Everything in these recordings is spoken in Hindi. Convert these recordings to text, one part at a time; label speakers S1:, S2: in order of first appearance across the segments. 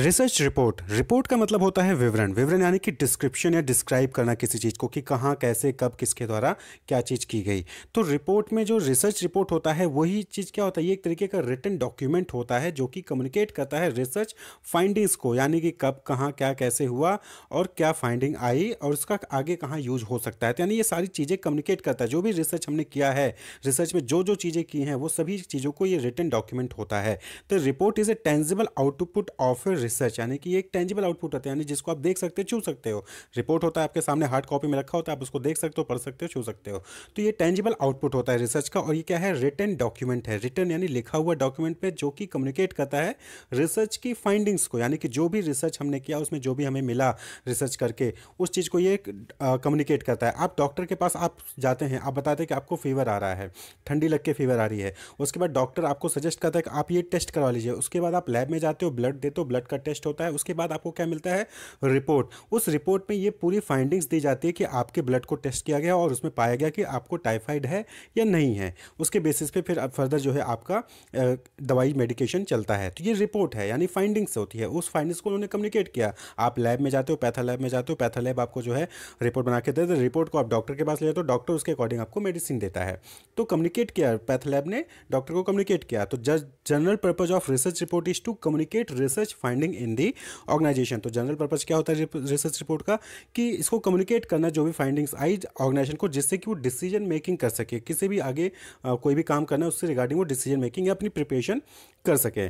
S1: रिसर्च रिपोर्ट रिपोर्ट का मतलब होता है विवरण विवरण यानी कि डिस्क्रिप्शन या डिस्क्राइब करना किसी चीज़ को कि कहाँ कैसे कब किसके द्वारा क्या चीज़ की गई तो रिपोर्ट में जो रिसर्च रिपोर्ट होता है वही चीज़ क्या होता है ये एक तरीके का रिटर्न डॉक्यूमेंट होता है जो कि कम्युनिकेट करता है रिसर्च फाइंडिंग्स को यानी कि कब कहाँ क्या कैसे हुआ और क्या फाइंडिंग आई और उसका आगे कहाँ यूज हो सकता है तो यानी ये सारी चीज़ें कम्युनिकेट करता है जो भी रिसर्च हमने किया है रिसर्च में जो जो चीज़ें की हैं वो सभी चीज़ों को ये रिटर्न डॉक्यूमेंट होता है तो report is a tangible output of a research यानी कि एक टेंजिबल आउटपुट होता है यानी जिसको आप देख सकते हो छू सकते हो रिपोर्ट होता है आपके सामने हार्ड कॉपी में रखा होता है आप उसको देख सकते हो पढ़ सकते हो छू सकते हो तो ये टेंजिबल आउटपुट होता है रिसर्च का और ये क्या है रिटर्न डॉक्यूमेंट है रिटर्न यानी लिखा हुआ डॉक्यूमेंट पर जो कि कम्युनिकेट करता है रिसर्च की फाइंडिंग्स को यानी कि जो भी रिसर्च हमने किया उसमें जो भी हमें मिला रिसर्च करके उस चीज़ को ये कम्युनिकेट करता है आप डॉक्टर के पास आप जाते हैं आप बताते हैं कि आपको फीवर आ रहा है ठंडी लग के फीवर आ रही है उसके बाद डॉक्टर आपको सजेस्ट करता है कि आप ये टेस्ट करवा लीजिए उसके बाद आप लैब में जाते हो ब्लड देते हो ब्लड का टेस्ट होता है उसके बाद आपको क्या मिलता है रिपोर्ट उस रिपोर्ट में ये पूरी फाइंडिंग्स दी जाती है कि आपके ब्लड को टेस्ट किया गया और उसमें पाया गया कि आपको टाइफाइड है या नहीं है उसके बेसिस पे फिर फर्दर जो है आपका दवाई मेडिकेशन चलता है तो ये रिपोर्ट है यानी फाइंडिंग्स होती है उस फाइंडिंग्स को उन्होंने कम्युनिकेट किया आप लैब में जाते हो पैथा लैब में जाते हो पैथा लैब आपको जो है रिपोर्ट बना के दे देते रिपोर्ट को आप डॉक्टर के पास ले जाते हो डॉक्टर उसके अकॉर्डिंग आपको मेडिसिन देता है तो कम्युनिकेट किया पैथा लैब ने डॉक्टर को कम्युनिकेट किया तो just general purpose of research report is to communicate research finding funding in the organisation तो जनरल पर्पज क्या होता है रिसर्च रिपोर्ट का कि इसको कम्युनिकेट करना जो भी फाइंडिंग्स आई ऑर्गेनाइजेशन को जिससे कि वो डिसीजन मेकिंग कर सके किसी भी आगे आ, कोई भी काम करना उससे रिगार्डिंग वो डिसीजन मेकिंग या अपनी प्रिपरेशन कर सके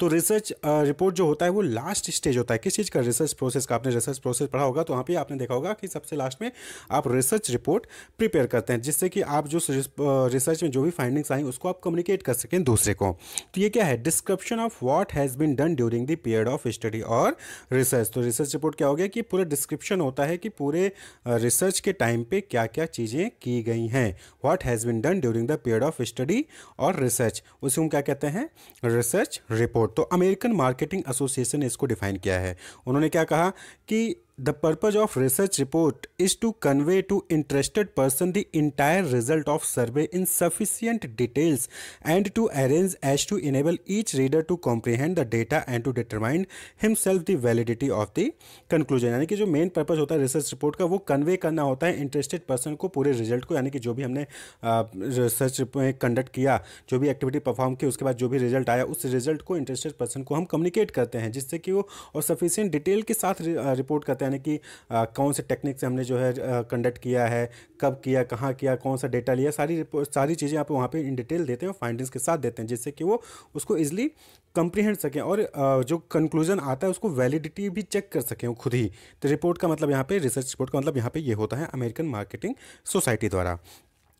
S1: तो रिसर्च रिपोर्ट जो होता है वो लास्ट स्टेज होता है किस चीज़ का रिसर्च प्रोसेस का आपने रिसर्च प्रोसेस पढ़ा होगा तो वहाँ पे आपने देखा होगा कि सबसे लास्ट में आप रिसर्च रिपोर्ट प्रिपेयर करते हैं जिससे कि आप जो रिसर्च में जो भी फाइंडिंग्स आई उसको आप कम्युनिकेट कर सकें दूसरे को तो ये क्या है description of what has been done during the period of study और रिसर्च तो रिसर्च रिपोर्ट क्या हो गया कि पूरा डिस्क्रिप्शन होता है कि पूरे रिसर्च के टाइम पर क्या क्या चीज़ें की गई हैं what has been done during the period of study और रिसर्च उसे हम क्या कहते हैं रिसर्च रिपोर्ट रिपोर्ट तो अमेरिकन मार्केटिंग एसोसिएशन ने इसको डिफाइन किया है उन्होंने क्या कहा कि The purpose of research report is to convey to interested person the entire result of survey in sufficient details and to arrange as to enable each reader to comprehend the data and to determine himself the validity of the conclusion यानी कि जो मेन पर्पस होता है रिसर्च रिपोर्ट का वो कन्वे करना होता है इंटरेस्टेड पर्सन को पूरे रिजल्ट को यानी कि जो भी हमने रिसर्च में कंडक्ट किया जो भी एक्टिविटी परफॉर्म की उसके बाद जो भी रिजल्ट आया उस रिजल्ट को इंटरेस्टेड पर्सन को हम कम्युनिकेट करते हैं जिससे कि वो और सफिशियंट डिटेल के साथ रिपोर्ट करते हैं यानी कि कौन से टेक्निक से हमने जो है कंडक्ट किया है कब किया कहाँ किया कौन सा डेटा लिया सारी सारी चीज़ें आप वहाँ पे इन डिटेल देते हैं फाइंडिंग्स के साथ देते हैं जिससे कि वो उसको ईजिली कंप्रीहेंड सकें और जो कंक्लूजन आता है उसको वैलिडिटी भी चेक कर सकें खुद ही तो रिपोर्ट का मतलब यहाँ पे रिसर्च रिपोर्ट का मतलब यहाँ पे ये यह होता है अमेरिकन मार्केटिंग सोसाइटी द्वारा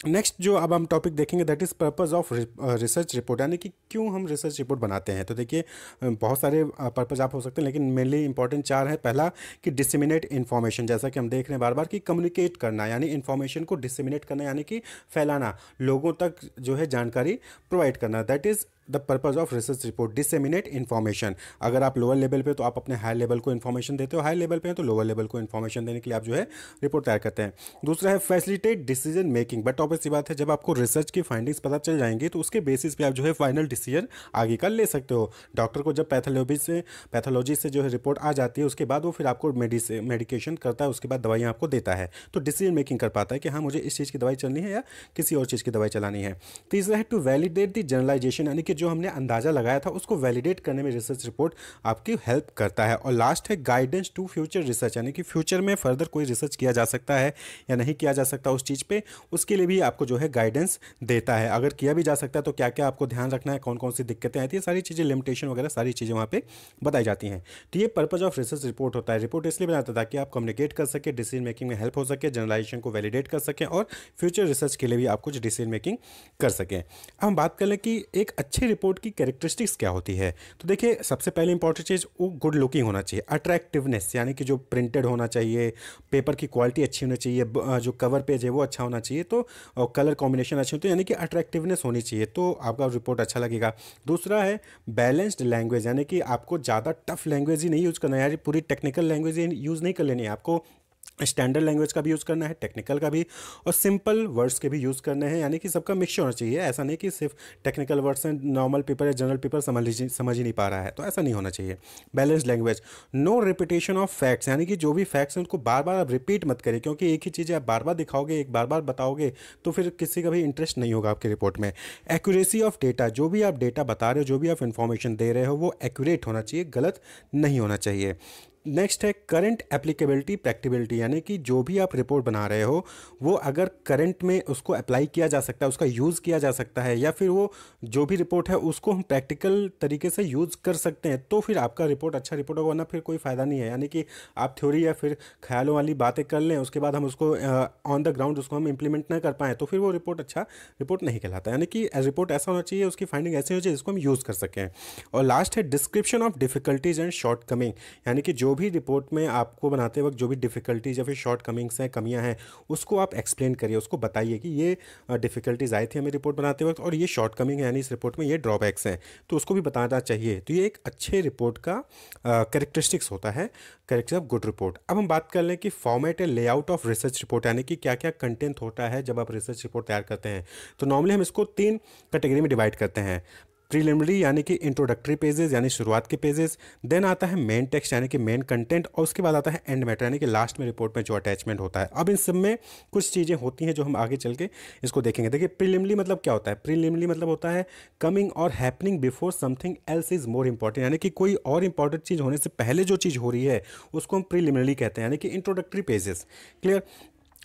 S1: नेक्स्ट जो अब हम टॉपिक देखेंगे that is purpose of research report यानी कि क्यों हम रिसर्च रिपोर्ट बनाते हैं तो देखिए बहुत सारे पर्पज़ आप हो सकते हैं लेकिन मेनली इंपॉर्टेंट चार हैं पहला कि डिसिमिनेट इन्फॉर्मेशन जैसा कि हम देख रहे हैं बार बार कि कम्युनिकेट करना यानी इन्फॉर्मेशन को डिसिमिनेट करना यानी कि फैलाना लोगों तक जो है जानकारी प्रोवाइड करना that is the purpose of research report disseminate information अगर आप लोअर लेवल पे तो आप अपने हाई लेवल को इन्फॉर्मेशन देते हो हाई लेवल पे तो लोअर लेवल को इन्फॉर्मेशन देने के लिए आप जो है रिपोर्ट तैयार करते हैं दूसरा है facilitate decision making but normal सी बात है जब आपको रिसर्च की फाइंडिंग्स पता चल जाएंगी तो उसके बेसिस पे आप जो है फाइनल डिसीजन आगे का ले सकते हो डॉक्टर को जब पैथोलॉजी से पैथोलॉजी से जो है रिपोर्ट आ जाती है उसके बाद वो फिर आपको मेडिकेशन करता है उसके बाद दवाइयाँ आपको देता है तो डिसीजन मेकिंग कर पाता है कि हाँ मुझे इस चीज़ की दवाई चलनी है या किसी और चीज़ की दवाई चलानी है तीसरा है टू वैलिडेट दी जर्नलाइजेशन यानी कि जो हमने अंदाज़ा लगाया था उसको वैलिडेट करने में रिसर्च रिपोर्ट आपकी हेल्प करता है और लास्ट है गाइडेंस टू फ्यूचर रिसर्च यानी कि फ्यूचर में फर्दर कोई रिसर्च किया जा सकता है या नहीं किया जा सकता उस चीज़ पर उसके लिए भी भी आपको जो है गाइडेंस देता है अगर किया भी जा सकता है तो क्या क्या आपको ध्यान रखना है कौन कौन सी दिक्कतें आती है सारी चीज़ें लिमिटेशन वगैरह सारी चीज़ें वहाँ पर बताई जाती हैं तो ये पर्पज़ ऑफ रिसर्च रिपोर्ट होता है रिपोर्ट इसलिए बनाता था कि आप कम्युनिकेट कर सके डिसीजन मेकिंग में हेल्प हो सके जनरलाइजेशन को वैलिडेट कर सकें और फ्यूचर रिसर्च के लिए भी आप कुछ डिसीजन मेकिंग कर सकें अब हम बात कर लें कि एक अच्छी रिपोर्ट की कैरेक्टरिस्टिक्स क्या होती है तो देखिए सबसे पहले इंपॉर्टेंट चीज़ वो गुड लुकिंग होना चाहिए अट्रैक्टिवनेस यानी कि जो प्रिंटेड होना चाहिए पेपर की क्वालिटी अच्छी होनी चाहिए जो कवर पेज है वो अच्छा होना चाहिए तो और कलर कॉम्बिनेशन अच्छे होते हैं यानी कि अट्रैक्टिवनेस होनी चाहिए तो आपका रिपोर्ट अच्छा लगेगा दूसरा है बैलेंस्ड लैंग्वेज यानी कि आपको ज़्यादा टफ लैंग्वेज ही नहीं यूज़ करना है यार पूरी टेक्निकल लैंग्वेज यूज़ नहीं कर लेनी है आपको स्टैंडर्ड लैंग्वेज का भी यूज़ करना है टेक्निकल का भी और सिंपल वर्ड्स के भी यूज़ करने हैं यानी कि सबका मिक्सचर होना चाहिए ऐसा नहीं कि सिर्फ टेक्निकल वर्ड्स हैं नॉर्मल पेपर या जनरल पेपर समझ लीजिए समझ ही नहीं पा रहा है तो ऐसा नहीं होना चाहिए balance language no repetition of facts यानी कि जो भी फैक्ट्स हैं उनको बार बार आप रिपीट मत करें क्योंकि एक ही चीज़ें आप बार बार दिखाओगे एक बार बार बताओगे तो फिर किसी का भी इंटरेस्ट नहीं होगा आपकी रिपोर्ट में एक्यूरेसी ऑफ डेटा जो भी आप डेटा बता रहे हो जो भी आप इन्फॉर्मेशन दे रहे हो वो एक्यूरेट होना चाहिए गलत नहीं होना चाहिए नेक्स्ट है करंट एप्लीकेबिलिटी प्रैक्टिबिलिटी यानी कि जो भी आप रिपोर्ट बना रहे हो वो अगर करंट में उसको अप्लाई किया जा सकता है उसका यूज़ किया जा सकता है या फिर वो जो भी रिपोर्ट है उसको हम प्रैक्टिकल तरीके से यूज़ कर सकते हैं तो फिर आपका रिपोर्ट अच्छा रिपोर्ट होगा वरना फिर कोई फ़ायदा नहीं है यानी कि आप थ्योरी या फिर ख्यालों वाली बातें कर लें उसके बाद हम उसको ऑन द ग्राउंड उसको हम इम्प्लीमेंट ना कर पाएँ तो फिर वो रिपोर्ट अच्छा रिपोर्ट नहीं कहलाता यानी कि रिपोर्ट ऐसा होना चाहिए उसकी फाइंडिंग ऐसी होनी चाहिए जिसको हम यूज़ कर सकें और लास्ट है description of difficulties and shortcoming यानी कि जो भी रिपोर्ट में आपको बनाते वक्त जो भी डिफ़िकल्टीज या फिर शॉर्ट कमिंग्स हैं कमियाँ हैं उसको आप एक्सप्लेन करिए उसको बताइए कि ये डिफ़िकल्टीज़ आए थी हमें रिपोर्ट बनाते वक्त और ये शॉर्ट कमिंग है यानी इस रिपोर्ट में ये ड्रॉबैक्स हैं तो उसको भी बताना चाहिए तो ये एक अच्छे रिपोर्ट का करेक्टरिस्टिक्स होता है करेक्ट ऑफ गुड रिपोर्ट अब हम बात कर लें कि format and layout of research report यानी कि क्या क्या कंटेंट होता है जब आप रिसर्च रिपोर्ट तैयार करते हैं तो नॉर्मली हम इसको तीन कैटेगरी में डिवाइड करते हैं प्रीलिमिनरी यानी कि इंट्रोडक्टरी पेजेस यानी शुरुआत के पेजेस देन आता है मेन टेक्स्ट यानी कि मेन कंटेंट और उसके बाद आता है एंड मैटर यानी कि लास्ट में रिपोर्ट में जो अटैचमेंट होता है अब इन सब में कुछ चीज़ें होती हैं जो हम आगे चल के इसको देखेंगे देखिए प्रीलिमिनरी मतलब क्या होता है प्रीलिमिनरी मतलब होता है कमिंग और happening before something else is more important यानी कि कोई और इंपॉर्टेंट चीज़ होने से पहले जो चीज़ हो रही है उसको हम प्रीलिमिनरी कहते हैं यानी कि इंट्रोडक्टरी पेजेस क्लियर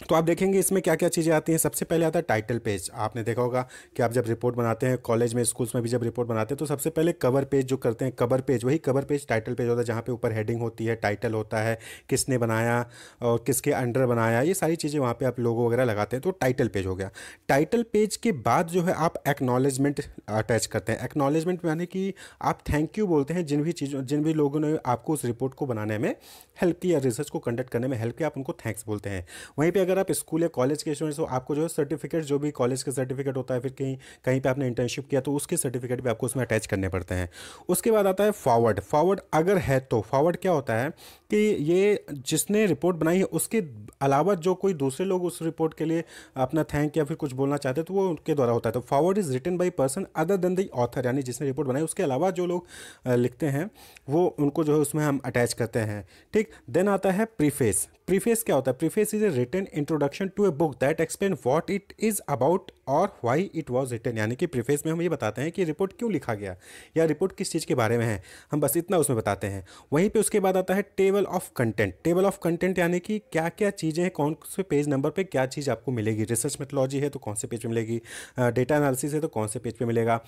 S1: तो आप देखेंगे इसमें क्या क्या चीज़ें आती हैं सबसे पहले आता है टाइटल पेज आपने देखा होगा कि आप जब रिपोर्ट बनाते हैं कॉलेज में स्कूल्स में भी जब रिपोर्ट बनाते हैं तो सबसे पहले कवर पेज जो करते हैं कवर पेज वही कवर पेज टाइटल पेज होता है जहाँ पे ऊपर हेडिंग होती है टाइटल होता है किसने बनाया और किसके अंडर बनाया ये सारी चीज़ें वहाँ पर आप लोगों वगैरह लगाते हैं तो टाइटल पेज हो गया टाइटल पेज के बाद जो है आप एक्नॉलेजमेंट अटैच करते हैं एक्नॉलेजमेंट यानी कि आप थैंक यू बोलते हैं जिन भी चीज़ों जिन भी लोगों ने आपको उस रिपोर्ट को बनाने में हेल्प की या रिसर्च को कंडक्ट करने में हेल्प किया आप उनको थैंक्स बोलते हैं वहीं पर अगर अगर आप स्कूल या कॉलेज के स्टूडेंट्स हो आपको जो है सर्टिफिकेट जो भी कॉलेज का सर्टिफिकेट होता है फिर कहीं कहीं पर आपने इंटर्नशिप किया तो उसके सर्टिफिकेट भी आपको उसमें अटैच करने पड़ते हैं उसके बाद आता है फॉरवर्ड फॉरवर्ड अगर है तो फॉरवर्ड क्या होता है कि ये जिसने रिपोर्ट बनाई है उसके अलावा जो कोई दूसरे लोग उस रिपोर्ट के लिए अपना थैंक या फिर कुछ बोलना चाहते हैं तो वो उनके द्वारा होता है तो foreword is written by person other than the author यानी जिसने रिपोर्ट बनाई उसके अलावा जो लोग लिखते हैं वो उनको जो है उसमें हम अटैच करते हैं ठीक देन आता है प्रीफेस प्रीफेस क्या होता है preface is a written introduction to a book that explain what it is about और वाई इट वॉज रिटर्न यानी कि प्रीफेस में हम ये बताते हैं कि रिपोर्ट क्यों लिखा गया या रिपोर्ट किस चीज़ के बारे में है हम बस इतना उसमें बताते हैं वहीं पे उसके बाद आता है table of content table of content यानी कि क्या क्या चीज़ें हैं कौन से पेज नंबर पर पे क्या चीज़ आपको मिलेगी रिसर्च मेथोलॉजी है तो कौन से पेज पर मिलेगी डेटा एनालिसिस है तो कौन से पेज पर मिलेगा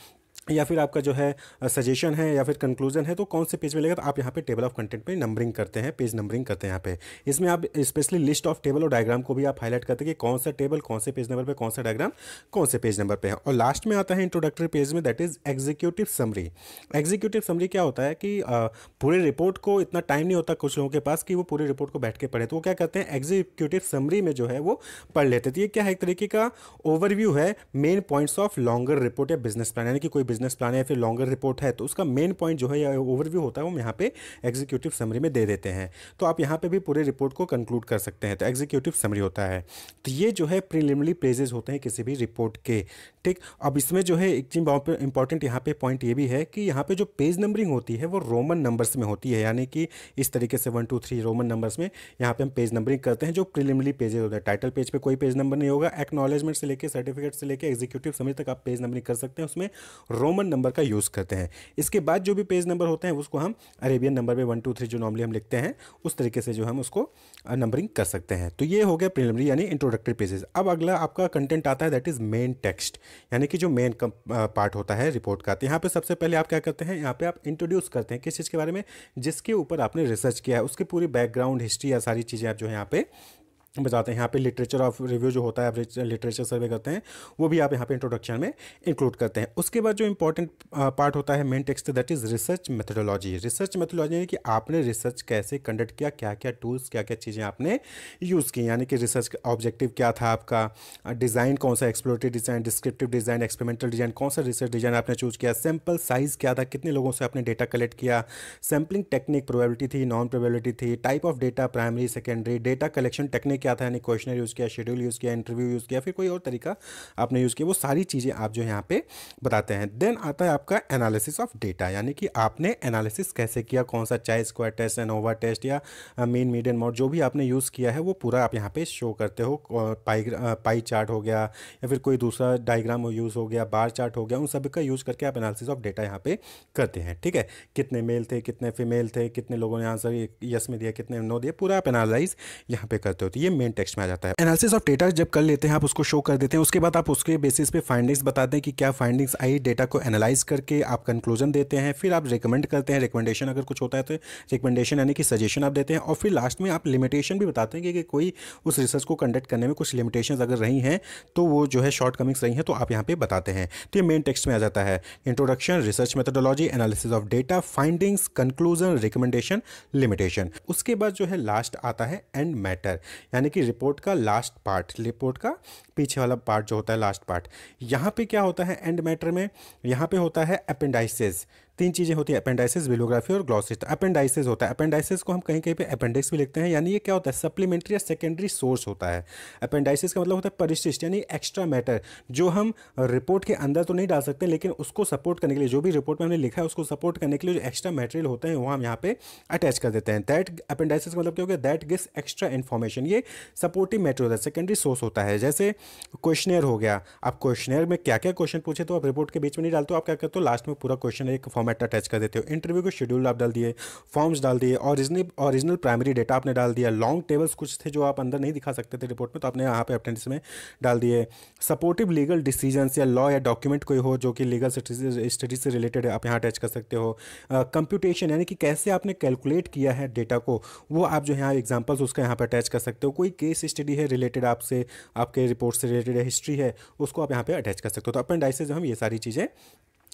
S1: या फिर आपका जो है सजेशन है या फिर कंक्लूजन है तो कौन से पेज में लगेगा तो आप यहाँ पे टेबल ऑफ कंटेंट पे नंबरिंग करते हैं पेज नंबरिंग करते हैं यहाँ पे इसमें आप स्पेशली लिस्ट ऑफ टेबल और डायग्राम को भी आप हाईलाइट करते हैं कि कौन सा टेबल कौन से पेज नंबर पे कौन सा डायग्राम कौन से पेज नंबर पर है और लास्ट में आता है इंट्रोडक्टरी पेज में that is executive summary executive summary क्या होता है कि पूरे रिपोर्ट को इतना टाइम नहीं होता कुछ लोगों के पास कि वो पूरी रिपोर्ट को बैठ के पढ़े तो वो क्या करते हैं एग्जीक्यूटिव समरी में जो है वो पढ़ लेते थे तो ये क्या है एक तरीके का ओवरव्यू है main points of longer report या बिजनेस प्लान यानी कि कोई कोई बिजनेस प्लान या फिर लॉन्गर रिपोर्ट है तो उसका मेन पॉइंट जो है या ओवरव्यू होता है हम यहाँ पे एग्जीक्यूटिव समरी में दे देते हैं तो आप यहाँ पे भी पूरे रिपोर्ट को कंक्लूड कर सकते हैं तो एग्जीक्यूटिव समरी होता है तो ये जो है प्रिलिमिनरी प्रेजेज होते हैं किसी भी रिपोर्ट के ठीक अब इसमें जो है एक चीज इंपॉर्टेंट यहाँ पे पॉइंट ये भी है कि यहाँ पे जो पेज नंबरिंग होती है वो रोमन नंबर्स में होती है यानी कि इस तरीके से one two three Roman numbers में यहाँ पे हम पेज नंबरिंग करते हैं जो प्रिलिमिनरी पेजेज होते हैं टाइटल पेज पे कोई पेज नंबर नहीं होगा एक्नॉलेजमेंट से लेकर सर्टिफिकेट से लेकर एग्जीक्यूटिव समरी तक आप पेज नंबरिंग कर सकते हैं उसमें रोमन नंबर का यूज़ करते हैं इसके बाद जो भी पेज नंबर होते हैं उसको हम अरेबियन नंबर में वन टू थ्री जो नॉर्मली हम लिखते हैं उस तरीके से जो हम उसको नंबरिंग कर सकते हैं तो ये हो गया प्रिलिमरी यानी इंट्रोडक्टरी पेजेस अब अगला आपका कंटेंट आता है दैट इज़ मेन टेक्स्ट यानी कि जो मेन पार्ट होता है रिपोर्ट का तो यहाँ पर सबसे पहले आप क्या करते हैं यहाँ पर आप इंट्रोड्यूस करते हैं किस चीज़ के बारे में जिसके ऊपर आपने रिसर्च किया है उसकी पूरी बैकग्राउंड हिस्ट्री या सारी चीज़ें आप जो है यहाँ पर बताते हैं यहाँ पे लिटरेचर ऑफ रिव्यू जो होता है एवरेज लिटरेचर सर्वे करते हैं वो भी आप यहाँ पे इंट्रोडक्शन में इंक्लूड करते हैं उसके बाद जो इंपॉर्टेंट पार्ट होता है main text that is research methodology research methodology यानी कि आपने रिसर्च कैसे कंडक्ट किया क्या क्या टूल्स क्या क्या चीज़ें आपने यूज़ की यानी कि रिसर्च ऑब्जेक्टिव क्या था आपका डिज़ाइन कौन सा explorative design descriptive design experimental design कौन सा रिसर्च डिज़ाइन आपने चूज़ किया सैम्पल साइज़ क्या था कितने लोगों से आपने डेटा कलेक्ट किया सैम्पलिंग टेक्निक प्रोबेबिलिटी थी नॉन प्रोबेबिलिटी थी type of data primary secondary data collection technique क्या था यानी क्वेश्चनर यूज़ किया शेड्यूल यूज़ किया इंटरव्यू यूज़ किया फिर कोई और तरीका आपने यूज़ किया वो सारी चीज़ें आप जो यहाँ पे बताते हैं देन आता है आपका एनालिसिस ऑफ डेटा यानी कि आपने एनालिसिस कैसे किया कौन सा chi square test ANOVA test या मेन मीडियन मोड जो भी आपने यूज़ किया है वो पूरा आप यहाँ पे शो करते हो पाई पाई चार्ट हो गया या फिर कोई दूसरा डायग्राम यूज़ हो गया बार चार्ट हो गया उन सभी का यूज़ करके आप एनालिसिस ऑफ डेटा यहाँ पर करते हैं ठीक है कितने मेल थे कितने फीमेल थे कितने लोगों ने आंसर यस में दिया कितने नो दिया पूरा आप एनालाइज यहाँ पे करते हो तो ये मेन टेक्स्ट में आ जाता है एनालिसिस ऑफ डेटा जब कर लेते हैं आप उसको शो कर देते हैं उसके बाद आप उसके बेसिस पे फाइंडिंग्स बताते हैं कि क्या फाइंडिंग्स आई डेटा को एनालाइज करके आप कंक्लूजन देते हैं फिर आप रिकमेंड करते हैं रिकमेंडेशन अगर कुछ होता है तो रिकमेंडेशन यानी कि सजेशन आप देते हैं और फिर लास्ट में आप लिमिटेशन भी बताते हैं कि, कोई उस रिसर्च को कंडक्ट करने में कुछ लिमिटेशन अगर रही हैं तो वो जो है शॉर्ट कमिंग्स रही हैं तो आप यहाँ पर बताते हैं तो ये मेन टेक्स्ट में आ जाता है introduction research methodology analysis of data findings conclusion recommendation limitation उसके बाद जो है लास्ट आता है एंड मैटर यानी यानी कि रिपोर्ट का लास्ट पार्ट रिपोर्ट का पीछे वाला पार्ट जो होता है लास्ट पार्ट यहाँ पे क्या होता है एंड मैटर में यहाँ पे होता है अपेंडाइसिस तीन चीज़ें होती है अपेंडाइसिस बिलोग्राफी और ग्लॉसिस अपेंडाइसिस होता है अपेंडाइसिस को हम कहीं कहीं पे अपेंडिक्स भी लिखते हैं यानी ये क्या होता है सप्लीमेंट्री या सेकेंडरी सोर्स होता है अपेंडाइसिस का मतलब होता है परिशिष्ट यानी एक्स्ट्रा मैटर जो हम रिपोर्ट के अंदर तो नहीं डाल सकते लेकिन उसको सपोर्ट करने के लिए जो भी रिपोर्ट में हमने लिखा है उसको सपोर्ट करने के लिए जो एक्स्ट्रा मटेरियल होते हैं वो हम यहाँ पे अटैच कर देते हैं दैट अपेंडाइसिस का मतलब क्या हो गया दैट गिस एक्स्ट्रा इन्फॉर्मेशन ये सपोर्टिव मेटेरियल होता है सेकेंडरी सोर्स होता है जैसे क्वेश्चनर हो गया आप क्वेश्चनर में क्या क्या क्वेश्चन पूछे तो आप रिपोर्ट के बीच में नहीं डालते हो आप क्या करते हो लास्ट में पूरा क्वेश्चन एक फॉर्म फॉर्मेट अटैच कर देते हो इंटरव्यू के शेड्यूल आप डाल दिए फॉर्म्स डाल दिए ओरिजिनल ओरिजिनल प्राइमरी डेटा आपने डाल दिया लॉन्ग टेबल्स कुछ थे जो आप अंदर नहीं दिखा सकते थे रिपोर्ट में तो आपने यहाँ पे अटेंडेंस में डाल दिए सपोर्टिव लीगल डिसीजन या लॉ या डॉक्यूमेंट कोई हो जो कि लीगल स्टडीज से रिलेटेड आप यहाँ अटैच कर सकते हो कंप्यूटेशन uh, यानी कि कैसे आपने कैलकुलेट किया है डेटा को वो आप जो यहाँ एग्जाम्पल्स उसका यहाँ पर अटैच कर सकते हो कोई केस स्टडी है रिलेटेड आपसे आपके रिपोर्ट से रिलेटेड हिस्ट्री है उसको आप यहाँ पर अटैच कर सकते हो तो डाइसेज हम ये सारी चीज़ें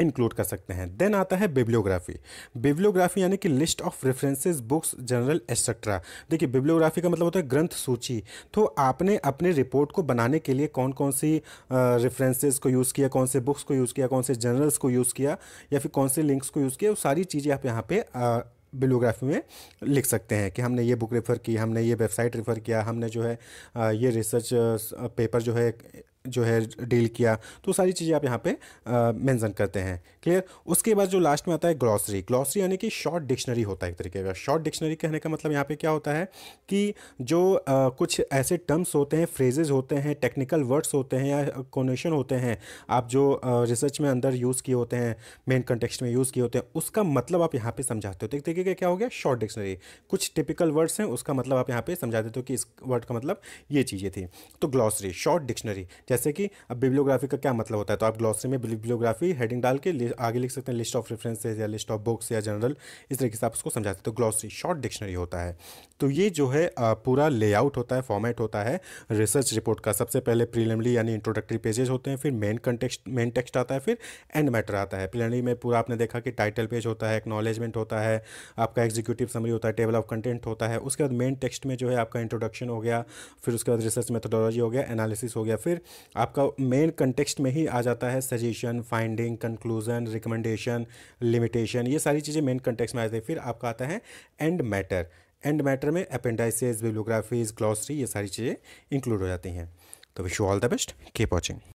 S1: इंक्लूड कर सकते हैं देन आता है बिब्लियोग्राफी बिब्लियोग्राफी यानी कि list of references books journal etcetera देखिए बिब्लियोग्राफी का मतलब होता है ग्रंथ सूची तो आपने अपने रिपोर्ट को बनाने के लिए कौन कौन सी रेफरेंसेस को यूज़ किया कौन से बुक्स को यूज़ किया कौन से जर्नल्स को यूज़ किया या फिर कौन से लिंक्स को यूज़ किया वो सारी चीज़ें आप यहाँ पे आ, बिलोग्राफी में लिख सकते हैं कि हमने ये बुक रेफ़र की हमने ये वेबसाइट रेफ़र किया हमने जो है ये रिसर्च पेपर जो है जो है डील किया तो सारी चीज़ें आप यहाँ पे मेंशन करते हैं क्लियर उसके बाद जो लास्ट में आता है ग्लॉसरी ग्लॉसरी यानी कि शॉर्ट डिक्शनरी होता है एक तरीके का शॉर्ट डिक्शनरी कहने का मतलब यहाँ पे क्या होता है कि जो आ, कुछ ऐसे टर्म्स होते हैं फ्रेजेज होते हैं टेक्निकल वर्ड्स होते हैं या कोनेशन होते हैं आप जो रिसर्च में अंदर यूज़ किए होते हैं मेन कंटेक्सट में यूज़ किए होते हैं उसका मतलब आप यहाँ पर समझाते हो तो एक तरीके का क्या हो गया शॉर्ट डिक्शनरी कुछ टिपिकल वर्ड्स हैं उसका मतलब आप यहाँ पर समझा देते हो कि इस वर्ड का मतलब ये चीज़ें थी तो ग्लॉसरी शॉर्ट डिक्शनरी जैसे कि अब बिब्लियोग्राफी का क्या मतलब होता है तो आप ग्लॉसरी में बिब्लियोग्राफी हेडिंग डाल के आगे लिख सकते हैं लिस्ट ऑफ रेफरेंसेज या लिस्ट ऑफ बुक्स या जनरल इस तरीके से आप उसको समझाते हैं तो ग्लॉसरी शॉर्ट डिक्शनरी होता है तो ये जो है पूरा लेआउट होता है फॉर्मेट होता है रिसर्च रिपोर्ट का सबसे पहले प्रीलिमरी यानी इंट्रोडक्टरी पेजेज होते हैं फिर मेन कंटेक्स्ट मेन टेक्स्ट आता है फिर एंड मैटर आता है प्रीलिमरी में पूरा आपने देखा कि टाइटल पेज होता है एक्नॉलेजमेंट होता है आपका एग्जीक्यूटिव समरी होता है टेबल ऑफ कंटेंट होता है उसके बाद मेन टेक्स्ट में जो है आपका इंट्रोडक्शन हो गया फिर उसके बाद रिसर्च मेथोडोलॉजी हो गया एनालिसिस हो गया फिर आपका मेन कंटेक्स्ट में ही आ जाता है suggestion finding conclusion recommendation limitation ये सारी चीज़ें मेन कंटेक्स्ट में आ जाती है फिर आपका आता है एंड मैटर एंड मैटर में अपेंडाइसिस बिब्लोग्राफीज ग्लॉसरी ये सारी चीज़ें इंक्लूड हो जाती हैं तो wish you all the best keep watching